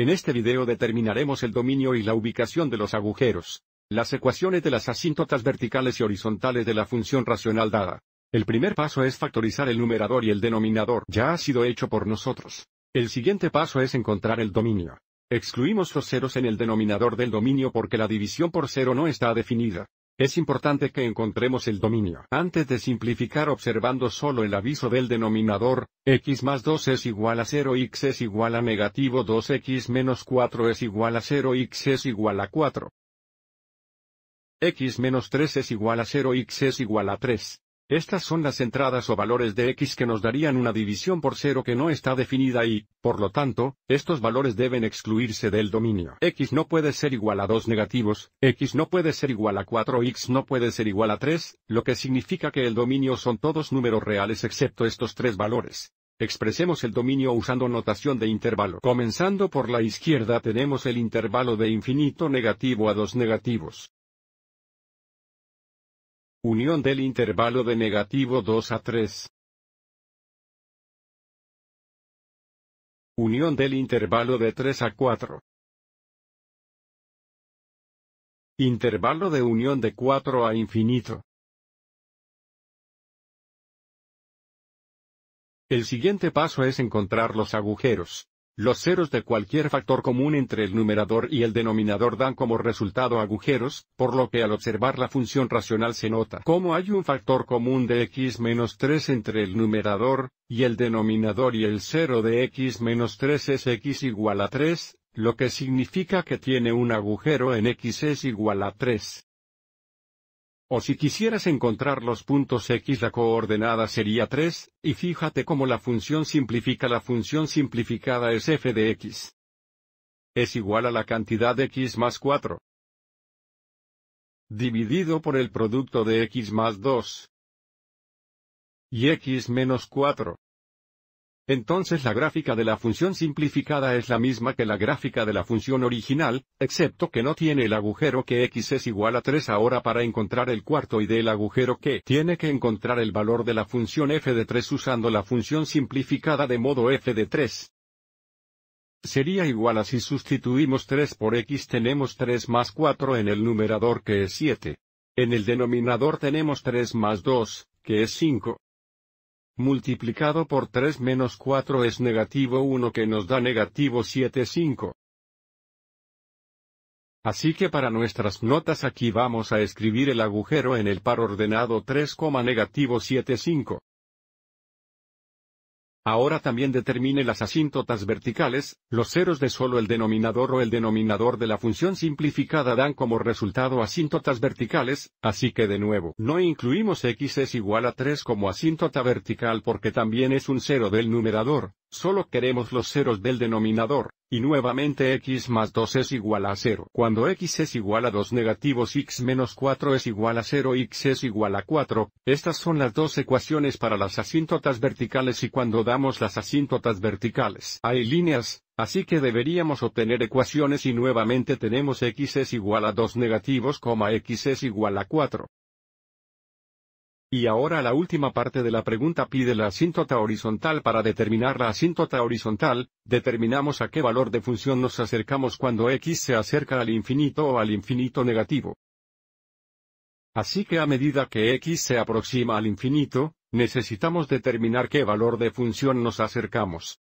En este video determinaremos el dominio y la ubicación de los agujeros. Las ecuaciones de las asíntotas verticales y horizontales de la función racional dada. El primer paso es factorizar el numerador y el denominador ya ha sido hecho por nosotros. El siguiente paso es encontrar el dominio. Excluimos los ceros en el denominador del dominio porque la división por cero no está definida. Es importante que encontremos el dominio. Antes de simplificar observando solo el aviso del denominador, x más 2 es igual a 0x es igual a negativo 2x menos 4 es igual a 0x es igual a 4. x menos 3 es igual a 0x es igual a 3. Estas son las entradas o valores de x que nos darían una división por cero que no está definida y, por lo tanto, estos valores deben excluirse del dominio. x no puede ser igual a 2 negativos, x no puede ser igual a 4, x no puede ser igual a 3, lo que significa que el dominio son todos números reales excepto estos tres valores. Expresemos el dominio usando notación de intervalo. Comenzando por la izquierda tenemos el intervalo de infinito negativo a 2 negativos. Unión del intervalo de negativo 2 a 3. Unión del intervalo de 3 a 4. Intervalo de unión de 4 a infinito. El siguiente paso es encontrar los agujeros. Los ceros de cualquier factor común entre el numerador y el denominador dan como resultado agujeros, por lo que al observar la función racional se nota cómo hay un factor común de x menos 3 entre el numerador, y el denominador y el cero de x menos 3 es x igual a 3, lo que significa que tiene un agujero en x es igual a 3. O si quisieras encontrar los puntos x la coordenada sería 3, y fíjate cómo la función simplifica la función simplificada es f de x. Es igual a la cantidad de x más 4. Dividido por el producto de x más 2. Y x menos 4. Entonces la gráfica de la función simplificada es la misma que la gráfica de la función original, excepto que no tiene el agujero que x es igual a 3 ahora para encontrar el cuarto y del agujero que tiene que encontrar el valor de la función f de 3 usando la función simplificada de modo f de 3. Sería igual a si sustituimos 3 por x tenemos 3 más 4 en el numerador que es 7. En el denominador tenemos 3 más 2, que es 5, multiplicado por 3 menos 4 es negativo 1 que nos da negativo 7,5. Así que para nuestras notas aquí vamos a escribir el agujero en el par ordenado 3, negativo 7,5. Ahora también determine las asíntotas verticales, los ceros de solo el denominador o el denominador de la función simplificada dan como resultado asíntotas verticales, así que de nuevo no incluimos x es igual a 3 como asíntota vertical porque también es un cero del numerador, solo queremos los ceros del denominador. Y nuevamente x más 2 es igual a 0. Cuando x es igual a 2 negativos x menos 4 es igual a 0 x es igual a 4, estas son las dos ecuaciones para las asíntotas verticales y cuando damos las asíntotas verticales hay líneas, así que deberíamos obtener ecuaciones y nuevamente tenemos x es igual a 2 negativos, x es igual a 4. Y ahora la última parte de la pregunta pide la asíntota horizontal para determinar la asíntota horizontal, determinamos a qué valor de función nos acercamos cuando x se acerca al infinito o al infinito negativo. Así que a medida que x se aproxima al infinito, necesitamos determinar qué valor de función nos acercamos.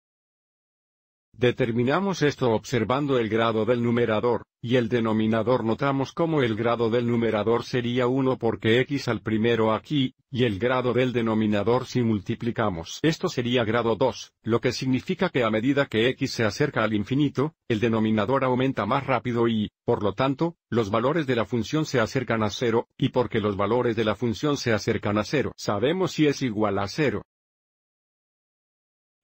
Determinamos esto observando el grado del numerador, y el denominador notamos como el grado del numerador sería 1 porque x al primero aquí, y el grado del denominador si multiplicamos esto sería grado 2, lo que significa que a medida que x se acerca al infinito, el denominador aumenta más rápido y, por lo tanto, los valores de la función se acercan a 0, y porque los valores de la función se acercan a 0 sabemos si es igual a 0.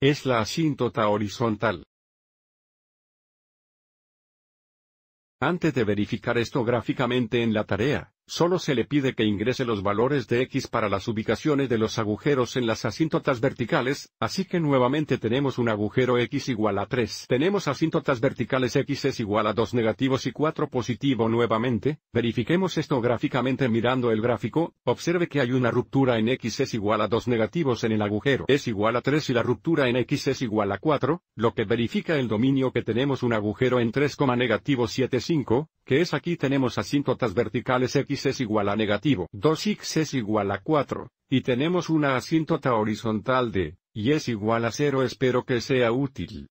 Es la asíntota horizontal. Antes de verificar esto gráficamente en la tarea, solo se le pide que ingrese los valores de X para las ubicaciones de los agujeros en las asíntotas verticales, así que nuevamente tenemos un agujero X igual a 3. Tenemos asíntotas verticales X es igual a 2 negativos y 4 positivo nuevamente, verifiquemos esto gráficamente mirando el gráfico, observe que hay una ruptura en X es igual a 2 negativos en el agujero es igual a 3 y la ruptura en X es igual a 4, lo que verifica el dominio que tenemos un agujero en 3, negativo 75, que es aquí tenemos asíntotas verticales x es igual a negativo 2x es igual a 4, y tenemos una asíntota horizontal de, y es igual a 0 espero que sea útil.